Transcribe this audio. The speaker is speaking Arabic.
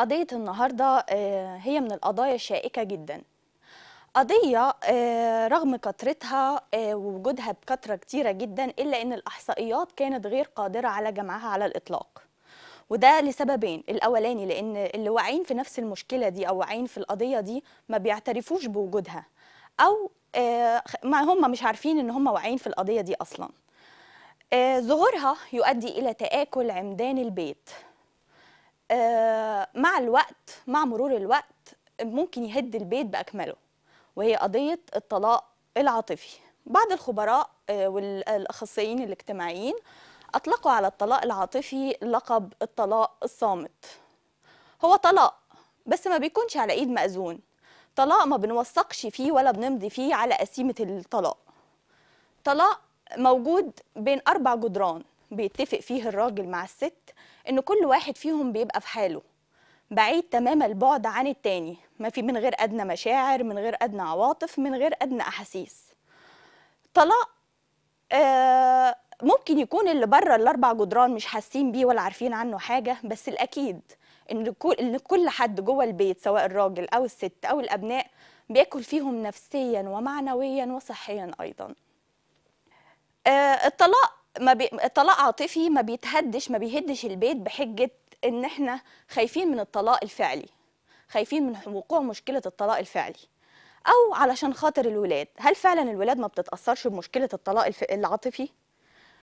قضية النهاردة آه، هي من القضايا الشائكة جدا قضية آه، رغم كثرتها آه، ووجودها بكثرة كتيرة جدا إلا أن الأحصائيات كانت غير قادرة على جمعها على الإطلاق وده لسببين الأولاني لأن اللي واعين في نفس المشكلة دي أو واعين في القضية دي ما بيعترفوش بوجودها أو ما هم مش عارفين أن هم واعين في القضية دي أصلا ظهورها يؤدي إلى تآكل عمدان البيت آه، مع الوقت مع مرور الوقت ممكن يهد البيت باكمله وهي قضيه الطلاق العاطفي بعض الخبراء آه، والاخصائيين الاجتماعيين اطلقوا على الطلاق العاطفي لقب الطلاق الصامت هو طلاق بس ما بيكونش على ايد مأذون طلاق ما بنوثقش فيه ولا بنمضي فيه على قسيمه الطلاق طلاق موجود بين اربع جدران بيتفق فيه الراجل مع الست ان كل واحد فيهم بيبقى في حاله بعيد تمام البعد عن التاني ما في من غير ادنى مشاعر من غير ادنى عواطف من غير ادنى احاسيس طلاق آه ممكن يكون اللي بره الاربع جدران مش حاسين بيه ولا عارفين عنه حاجه بس الاكيد ان كل ان كل حد جوه البيت سواء الراجل او الست او الابناء بياكل فيهم نفسيا ومعنويا وصحيا ايضا آه الطلاق ما بي... الطلاق عاطفي ما بيتهدش ما بيهدش البيت بحجه ان احنا خايفين من الطلاق الفعلي خايفين من وقوع مشكله الطلاق الفعلي او علشان خاطر الولاد هل فعلا الولاد ما بتتاثرش بمشكله الطلاق العاطفي